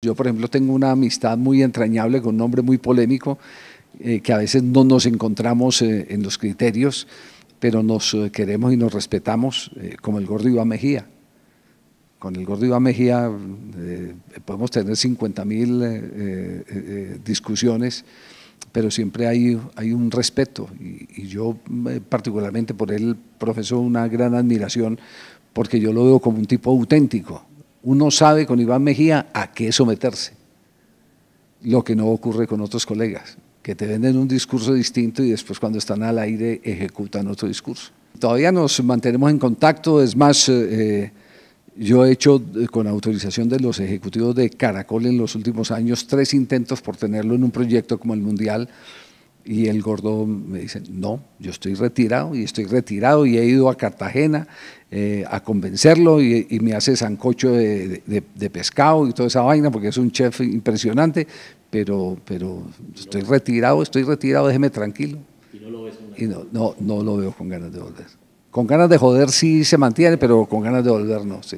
Yo, por ejemplo, tengo una amistad muy entrañable con un hombre muy polémico, eh, que a veces no nos encontramos eh, en los criterios, pero nos eh, queremos y nos respetamos, como el gordo Iván Mejía. Con el gordo Iván Mejía podemos tener 50 mil discusiones, pero siempre hay, hay un respeto. Y, y yo particularmente por él profeso una gran admiración, porque yo lo veo como un tipo auténtico uno sabe con Iván Mejía a qué someterse, lo que no ocurre con otros colegas, que te venden un discurso distinto y después cuando están al aire ejecutan otro discurso. Todavía nos mantenemos en contacto, es más, eh, eh, yo he hecho eh, con autorización de los ejecutivos de Caracol en los últimos años tres intentos por tenerlo en un proyecto como el Mundial, y el gordo me dice, no, yo estoy retirado y estoy retirado y he ido a Cartagena eh, a convencerlo y, me hace sancocho de, pescado y toda esa vaina porque es un chef impresionante, pero, pero estoy retirado, estoy retirado, déjeme tranquilo. Y no lo ves Y no, no, no lo veo con ganas de volver. Con ganas de joder sí se mantiene, pero con ganas de volver no, sí.